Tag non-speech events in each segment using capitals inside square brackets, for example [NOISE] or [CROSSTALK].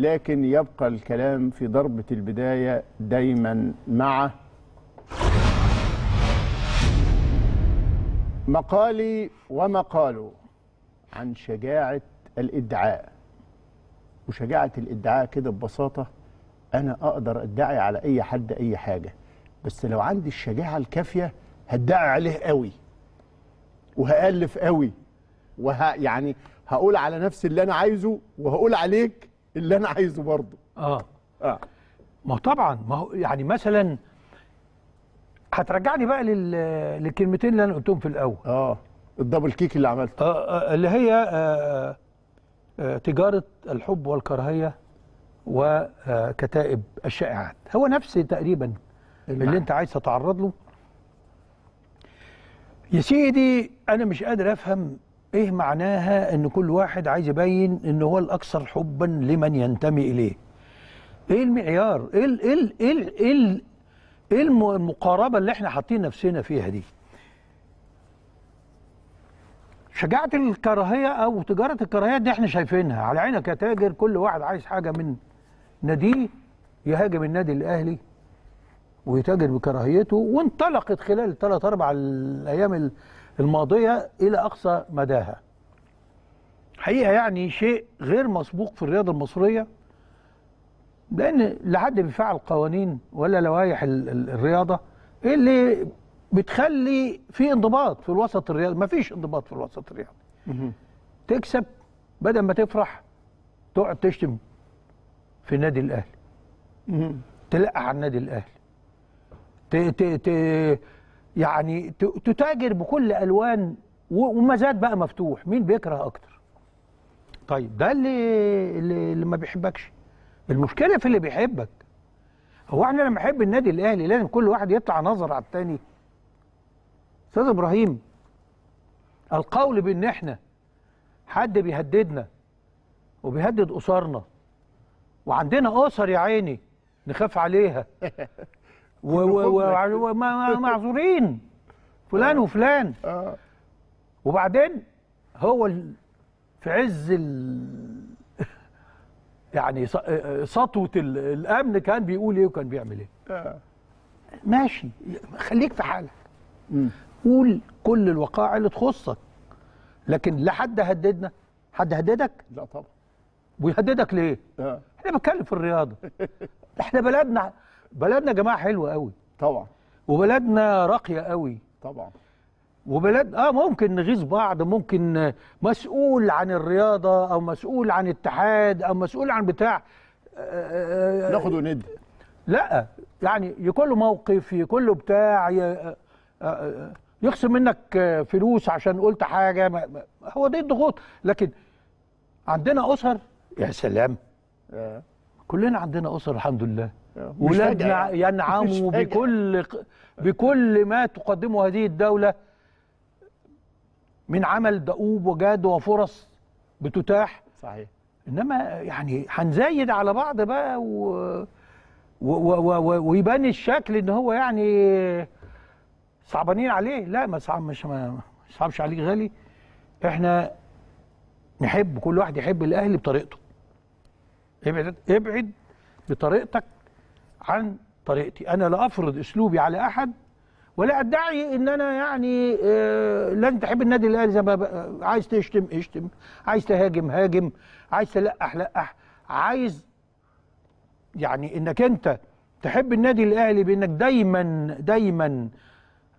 لكن يبقى الكلام في ضربة البداية دايما مع مقالي ومقاله عن شجاعة الإدعاء وشجاعة الإدعاء كده ببساطة أنا أقدر أدعي على أي حد أي حاجة بس لو عندي الشجاعة الكافية هدعي عليه قوي وهألف قوي وه يعني هقول على نفسي اللي أنا عايزه وهقول عليك اللي انا عايزه برضه اه اه ما طبعا ما هو يعني مثلا هترجعني بقى لل... للكلمتين اللي انا قلتهم في الاول اه الدبل كيك اللي عملته آه, آه اللي هي آه آه, آه، تجاره الحب والكراهيه وكتائب الشائعات هو نفس تقريبا المعنى. اللي انت عايز تتعرض له يا سيدي انا مش قادر افهم ايه معناها ان كل واحد عايز يبين ان هو الاكثر حبا لمن ينتمي اليه ايه المعيار ايه ايه ايه ايه, إيه المقاربه اللي احنا حاطين نفسنا فيها دي شجاعه الكراهيه او تجاره الكراهيه دي احنا شايفينها على عينك يا تاجر كل واحد عايز حاجه من ناديه يهاجم النادي الاهلي ويتاجر بكراهيته وانطلقت خلال ثلاث اربع الايام الماضية إلى أقصى مداها حقيقة يعني شيء غير مسبوق في الرياضة المصرية لأن لا حد بيفعل قوانين ولا لوائح الرياضة اللي بتخلي في انضباط في الوسط الرياضي مفيش انضباط في الوسط الرياضي تكسب بدل ما تفرح تقعد تشتم في النادي الاهلي تلقى على النادي الاهلي يعني تتاجر بكل الوان ومزاد بقى مفتوح مين بيكره اكتر طيب ده اللي اللي ما بيحبكش المشكله في اللي بيحبك هو احنا لما نحب النادي الاهلي لازم كل واحد يطلع نظر على الثاني استاذ ابراهيم القول بان احنا حد بيهددنا وبيهدد اسرنا وعندنا اسر يا عيني نخاف عليها [LAUGHS] ومعذورين فلان آه. وفلان آه. وبعدين هو في عز ال يعني سطوه الامن كان بيقول ايه وكان بيعمل ايه آه. ماشي خليك في حالك م. قول كل الوقائع اللي تخصك لكن لا حد هددنا حد هددك لا طبعا ويهددك ليه آه. احنا بنتكلم في الرياضه [LAUGHS] احنا بلدنا بلدنا يا جماعه حلوه قوي طبعا وبلدنا راقيه قوي طبعا وبلاد اه ممكن نغيظ بعض ممكن مسؤول عن الرياضه او مسؤول عن اتحاد او مسؤول عن بتاع آه، آه، آه، ناخد وندي لا يعني يكون له موقف يكون له بتاع يخصم منك فلوس عشان قلت حاجه هو دي الضغوط لكن عندنا اسر يا سلام كلنا عندنا اسر الحمد لله ولاد يعني. [LAUGHS] ينعموا بكل بكل ما تقدمه هذه الدولة من عمل دؤوب وجاد وفرص بتتاح صحيح انما يعني هنزايد على بعض بقى و... و... و... و... ويبان الشكل ان هو يعني صعبانين عليه لا ما صعب مش ما صعبش عليك غالي احنا نحب كل واحد يحب الاهلي بطريقته ابعد ابعد بطريقتك عن طريقتي انا لا افرض اسلوبي على احد ولا ادعي ان انا يعني آه لن تحب النادي الاهلي زي ما آه، عايز تشتم اشتم عايز تهاجم هاجم عايز تلقح لقح عايز يعني انك انت تحب النادي الاهلي بانك دايما دايما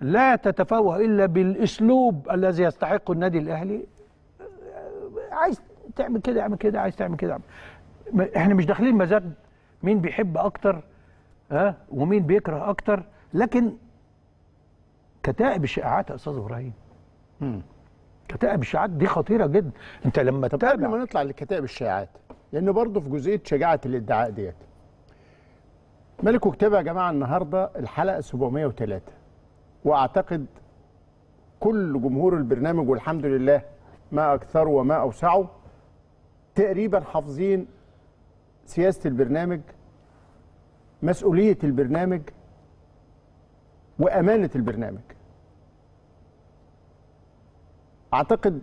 لا تتفوه الا بالاسلوب الذي يستحقه النادي الاهلي آه، عايز تعمل كده اعمل كده عايز تعمل كده اعمل احنا مش داخلين مزاد مين بيحب اكتر اه ومين بيكره اكتر لكن كتائب الشائعات يا استاذ ابراهيم كتائب الشائعات دي خطيره جدا انت لما طب تتابع قبل ما نطلع لكتائب الشائعات لان برضه في جزئيه شجاعه الادعاء ديت ملك وكتاب يا جماعه النهارده الحلقه 703 واعتقد كل جمهور البرنامج والحمد لله ما اكثره وما اوسعه تقريبا حافظين سياسه البرنامج مسؤوليه البرنامج وامانه البرنامج اعتقد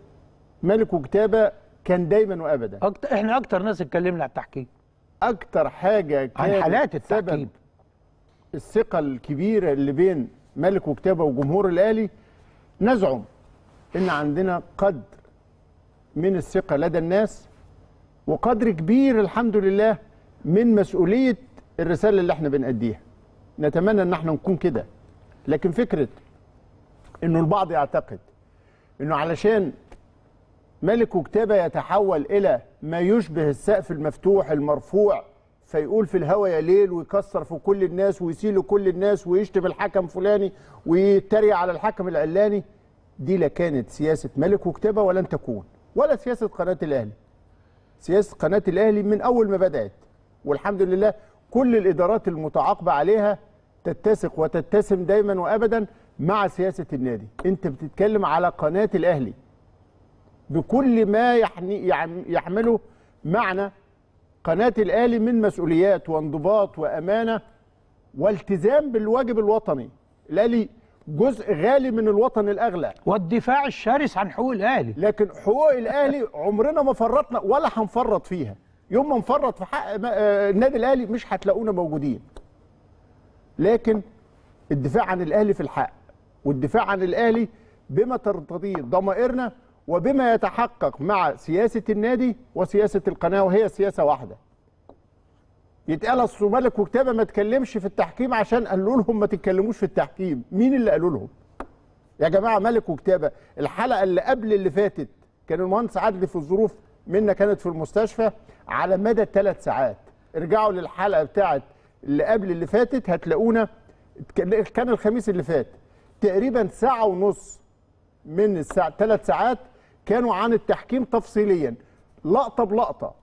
ملك وكتابه كان دايما وابدا أكتر احنا اكتر ناس اتكلمنا على التحكيم اكتر حاجه كانت عن حالات التحكيم الثقه الكبيره اللي بين ملك وكتابه وجمهور الاهلي نزعم ان عندنا قدر من الثقه لدى الناس وقدر كبير الحمد لله من مسؤوليه الرساله اللي احنا بنأديها نتمنى ان احنا نكون كده لكن فكره انه البعض يعتقد انه علشان ملك وكتابه يتحول الى ما يشبه السقف المفتوح المرفوع فيقول في الهوى يا ليل ويكسر في كل الناس ويسيل كل الناس ويشتم الحكم فلاني ويتريق على الحكم العلاني دي لا كانت سياسه ملك وكتابه ولن تكون ولا سياسه قناه الاهلي سياسه قناه الاهلي من اول ما بدات والحمد لله كل الادارات المتعاقبه عليها تتسق وتتسم دايما وابدا مع سياسه النادي انت بتتكلم على قناه الاهلي بكل ما يعني يحمله معنى قناه الاهلي من مسؤوليات وانضباط وامانه والتزام بالواجب الوطني الاهلي جزء غالي من الوطن الاغلى والدفاع الشرس عن حقوق الاهلي لكن حقوق الاهلي عمرنا ما فرطنا ولا هنفرط فيها يوم ما نفرط في حق آه، النادي الاهلي مش هتلاقونا موجودين لكن الدفاع عن الاهلي في الحق والدفاع عن الاهلي بما ترتضيه ضمائرنا وبما يتحقق مع سياسه النادي وسياسه القناه وهي سياسه واحده يتقال اصل ملك وكتابه ما تكلمش في التحكيم عشان قالوا لهم ما تتكلموش في التحكيم مين اللي قالوا لهم يا جماعه ملك وكتابه الحلقه اللي قبل اللي فاتت كان المهندس عدلي في الظروف منا كانت في المستشفى على مدى ثلاث ساعات ارجعوا للحلقه بتاعه اللي قبل اللي فاتت هتلاقونا كان الخميس اللي فات تقريبا ساعه ونص من الساعه ثلاث ساعات كانوا عن التحكيم تفصيليا لقطه بلقطه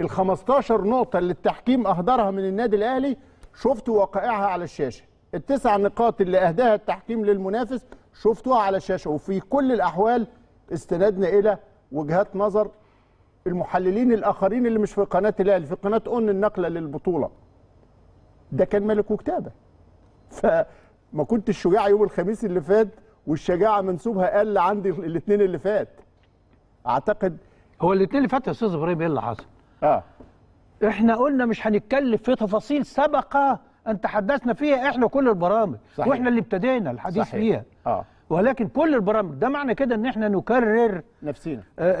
ال 15 نقطه اللي التحكيم اهدرها من النادي الاهلي شفتوا واقعها على الشاشه التسع نقاط اللي اهداها التحكيم للمنافس شفتوها على الشاشه وفي كل الاحوال استندنا الى وجهات نظر المحللين الاخرين اللي مش في قناه الاهلي في قناه اون النقله للبطوله ده كان ملك وكتابه فما كنت الشجاع يوم الخميس اللي فات والشجاعه منسوبها قل عندي الاثنين اللي فات اعتقد هو الاثنين اللي فات يا استاذ ابراهيم ايه اللي حصل اه احنا قلنا مش هنتكلم في تفاصيل سابقه ان تحدثنا فيها احنا كل البرامج صحيح. واحنا اللي ابتدينا الحديث صحيح. فيها اه ولكن كل البرامج ده معنى كده ان احنا نكرر نفسينا آه،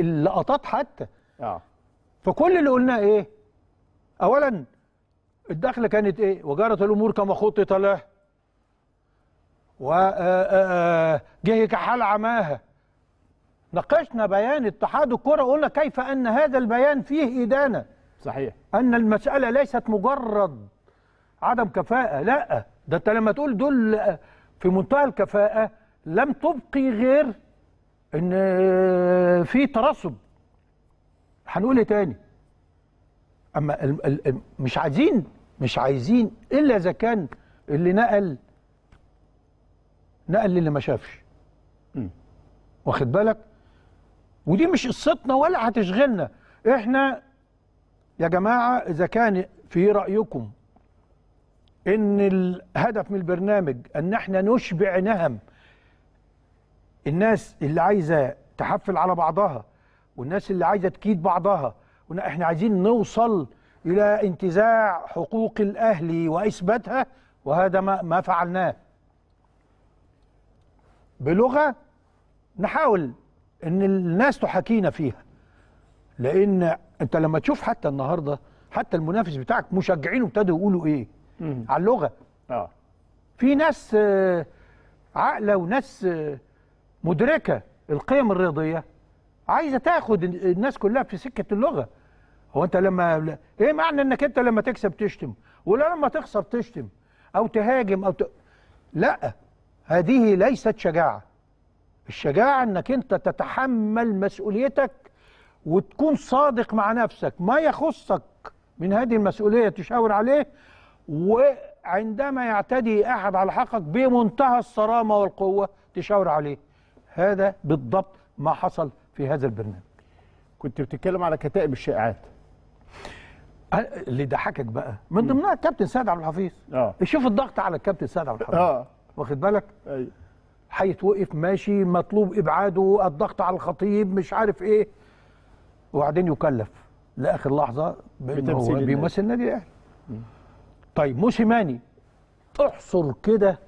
اللقطات حتى اه فكل اللي قلناه ايه اولا الدخله كانت ايه وجرت الامور كما خطط له وجه آه، آه، كحال عماها ناقشنا بيان اتحاد الكره قلنا كيف ان هذا البيان فيه ادانه صحيح ان المساله ليست مجرد عدم كفاءه لا ده انت لما تقول دول في منتهى الكفاءة لم تبقي غير ان آه، في ترصد هنقول ايه تاني اما الـ الـ مش عايزين مش عايزين الا اذا كان اللي نقل نقل للي ما شافش واخد بالك ودي مش قصتنا ولا هتشغلنا احنا يا جماعه اذا كان في رايكم ان الهدف من البرنامج ان احنا نشبع نهم الناس اللي عايزه تحفل على بعضها والناس اللي عايزه تكيد بعضها احنا عايزين نوصل الى انتزاع حقوق الاهل واثباتها وهذا ما, ما فعلناه بلغه نحاول ان الناس تحاكينا فيها لان انت لما تشوف حتى النهارده حتى المنافس بتاعك مشجعينه ابتدوا يقولوا ايه مم. على اللغه اه في ناس آه، عاقله وناس آه، مدركه القيم الرياضيه عايزه تاخد الناس كلها في سكه اللغه هو انت لما ايه معنى انك انت لما تكسب تشتم ولا لما تخسر تشتم او تهاجم او ت... لا هذه ليست شجاعه الشجاعه انك انت تتحمل مسؤوليتك وتكون صادق مع نفسك ما يخصك من هذه المسؤوليه تشاور عليه وعندما يعتدي أحد على حقك بمنتهى الصرامة والقوة تشاور عليه هذا بالضبط ما حصل في هذا البرنامج كنت بتتكلم على كتائب الشائعات اللي ضحكك بقى من ضمنها الكابتن سيد عبد الحفيظ اه شوف الضغط على الكابتن سيد عبد الحفيظ اه واخد بالك ايوه هيتوقف ماشي مطلوب ابعاده الضغط على الخطيب مش عارف ايه وبعدين يكلف لاخر لحظه بتمثيل بيمثل النادي الاهلي طيب موسيماني احصر كده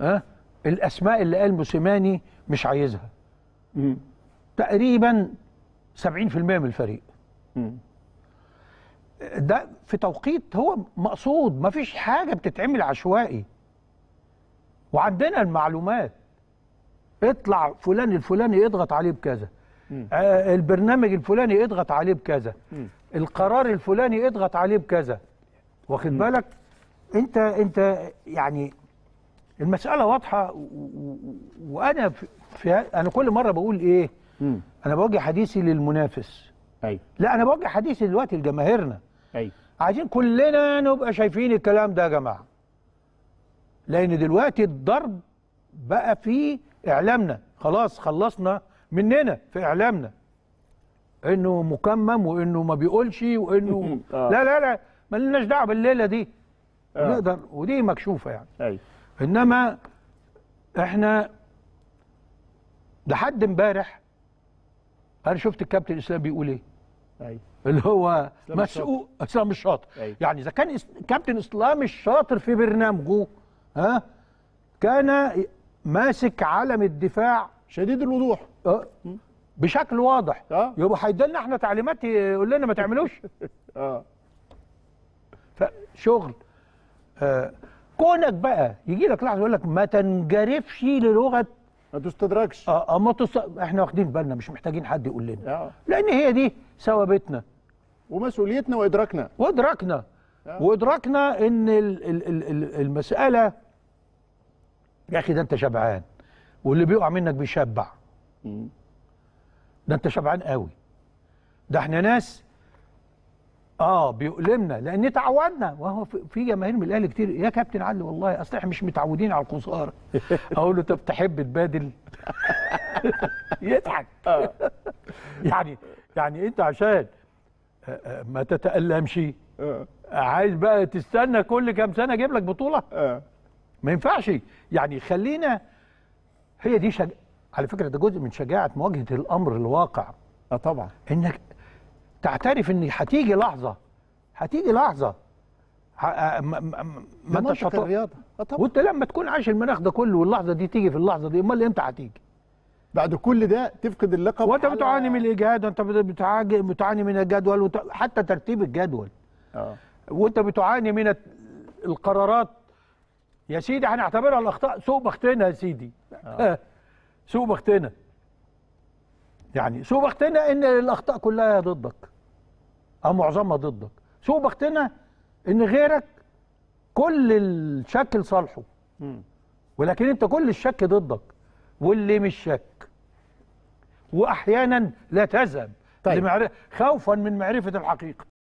أه؟ الاسماء اللي قال موسيماني مش عايزها مم. تقريبا 70% من الفريق مم. ده في توقيت هو مقصود ما فيش حاجه بتتعمل عشوائي وعندنا المعلومات اطلع فلان الفلاني يضغط عليه بكذا آه البرنامج الفلاني يضغط عليه بكذا القرار الفلاني يضغط عليه بكذا واخد بالك انت انت يعني المساله واضحه وانا في انا كل مره بقول ايه م. انا بوجه حديثي للمنافس ايوه لا انا بوجه حديثي دلوقتي لجماهيرنا ايوه عايزين كلنا نبقى شايفين الكلام ده يا جماعه لان دلوقتي الضرب بقى في اعلامنا خلاص خلصنا مننا في اعلامنا انه مكمم وانه ما بيقولش وانه [LAUGHS] آه. لا لا لا ما لناش دعوه بالليله دي آه. نقدر ودي مكشوفه يعني أي. انما احنا لحد امبارح انا شفت الكابتن اسلام بيقول ايه أي. اللي هو مسؤول اسلام الشاطر أي. يعني اذا كان كابتن اسلام الشاطر في برنامجه ها كان ماسك علم الدفاع شديد الوضوح أه بشكل واضح أه؟ يبقى هيدينا احنا تعليمات يقول لنا ما تعملوش [LAUGHS] اه شغل آه كونك بقى يجي لك لحظه يقول لك ما تنجرفش للغه ما تستدركش اه, آه ما تص... احنا واخدين بالنا مش محتاجين حد يقول لنا آه. لان هي دي ثوابتنا ومسؤوليتنا وادراكنا وادراكنا آه. وادراكنا ان ال... ال... ال... المساله يا اخي ده انت شبعان واللي بيقع منك بيشبع ده انت شبعان قوي ده احنا ناس اه بيؤلمنا لان تعودنا وهو في جماهير من الاهلي كتير يا كابتن علي والله اصل احنا مش متعودين على الخساره [LAUGHS] اقول له طب تحب تبادل [LAUGHS] يضحك آه. [LAUGHS] يعني يعني انت عشان آه، آه، ما تتألمش عايز بقى تستنى كل كام سنه اجيب لك بطوله ما ينفعش يعني خلينا هي دي شج... على فكره ده جزء من شجاعه مواجهه الامر الواقع اه طبعا انك تعترف ان هتيجي لحظه هتيجي لحظه آه، ما انت انتش الرياضه آه، وانت لما تكون عايش المناخ ده كله واللحظه دي تيجي في اللحظه دي امال امتى هتيجي بعد كل ده تفقد اللقب وانت بتعاني من الاجهاد وانت بتعاني من الجدول حتى ترتيب الجدول اه وانت بتعاني من القرارات يا سيدي هنعتبرها الاخطاء سوء بختنا يا سيدي آه. [LAUGHS] سوء بختنا يعني شو بختنا ان الاخطاء كلها ضدك او معظمها ضدك شو بختنا ان غيرك كل الشك لصالحه ولكن انت كل الشك ضدك واللي مش شك واحيانا لا تذهب طيب. خوفا من معرفه الحقيقه